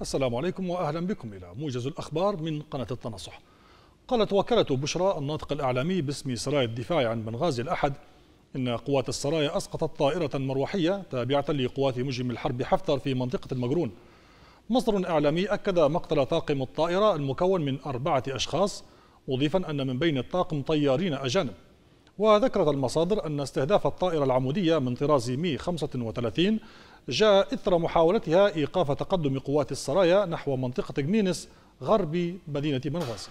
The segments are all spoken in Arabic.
السلام عليكم واهلا بكم الى موجز الاخبار من قناه التنصح. قالت وكاله بشرى الناطق الاعلامي باسم سرايا الدفاع عن بنغازي الاحد ان قوات السرايا اسقطت طائره مروحيه تابعه لقوات مجرم الحرب حفتر في منطقه المجرون. مصدر اعلامي اكد مقتل طاقم الطائره المكون من اربعه اشخاص مضيفا ان من بين الطاقم طيارين اجانب. وذكرت المصادر أن استهداف الطائرة العمودية من طراز مي 35 جاء إثر محاولتها إيقاف تقدم قوات السرايا نحو منطقة جمينس غرب مدينة بنغازي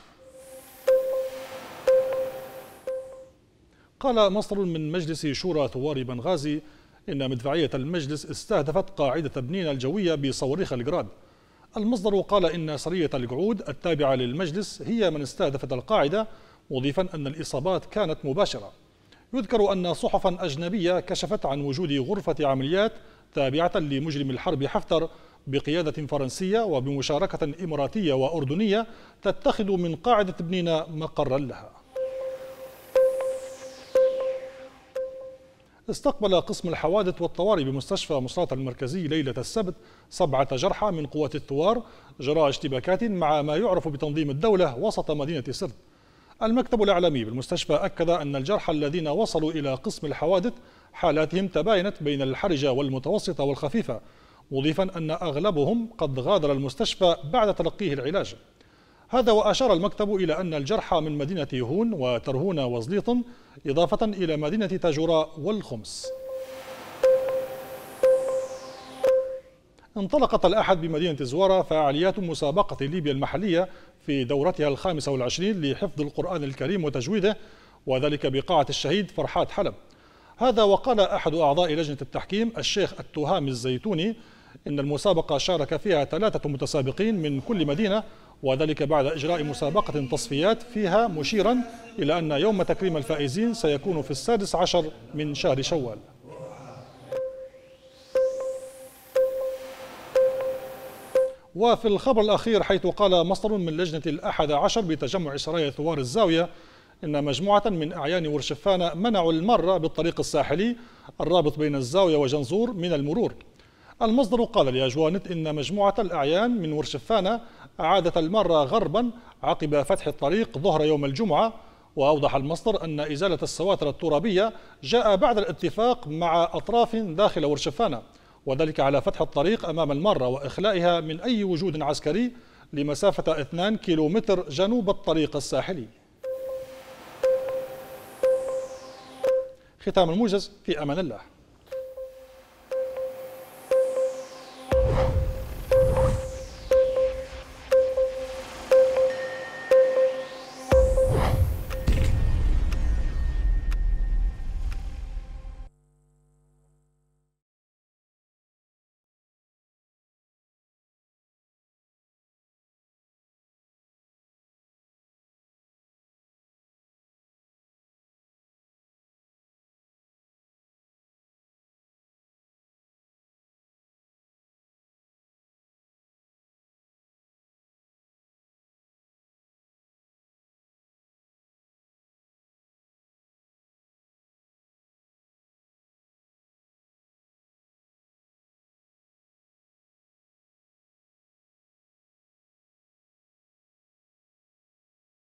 قال مصدر من مجلس شورى ثوار بنغازي إن مدفعية المجلس استهدفت قاعدة بنين الجوية بصواريخ الجراد المصدر قال إن سرية القعود التابعة للمجلس هي من استهدفت القاعدة مضيفا أن الإصابات كانت مباشرة يذكر أن صحفا أجنبية كشفت عن وجود غرفة عمليات تابعة لمجرم الحرب حفتر بقيادة فرنسية وبمشاركة إماراتية وأردنية تتخذ من قاعدة بنينة مقرا لها استقبل قسم الحوادث والطوارئ بمستشفى مصرات المركزي ليلة السبت سبعة جرحى من قوات الثوار جراء اشتباكات مع ما يعرف بتنظيم الدولة وسط مدينة سرت المكتب الإعلامي بالمستشفى أكد أن الجرحى الذين وصلوا إلى قسم الحوادث حالاتهم تباينت بين الحرجة والمتوسطة والخفيفة مضيفا أن أغلبهم قد غادر المستشفى بعد تلقيه العلاج هذا وأشار المكتب إلى أن الجرحى من مدينة هون وترهون وزليطن إضافة إلى مدينة تاجورا والخمس انطلقت الأحد بمدينة زوارة فعاليات مسابقة ليبيا المحلية في دورتها الخامسة والعشرين لحفظ القرآن الكريم وتجويده وذلك بقاعة الشهيد فرحات حلب هذا وقال أحد أعضاء لجنة التحكيم الشيخ التهامي الزيتوني إن المسابقة شارك فيها ثلاثة متسابقين من كل مدينة وذلك بعد إجراء مسابقة تصفيات فيها مشيرا إلى أن يوم تكريم الفائزين سيكون في السادس عشر من شهر شوال وفي الخبر الأخير حيث قال مصدر من لجنة الأحد عشر بتجمع سرايا ثوار الزاوية إن مجموعة من أعيان ورشفان منعوا المرة بالطريق الساحلي الرابط بين الزاوية وجنزور من المرور المصدر قال لأجوانت إن مجموعة الأعيان من ورشفانة أعادت المرة غربا عقب فتح الطريق ظهر يوم الجمعة وأوضح المصدر أن إزالة السواتر الترابية جاء بعد الاتفاق مع أطراف داخل ورشفانة وذلك على فتح الطريق أمام المارة وإخلائها من أي وجود عسكري لمسافة 2 كيلومتر جنوب الطريق الساحلي ختام الموجز في أمان الله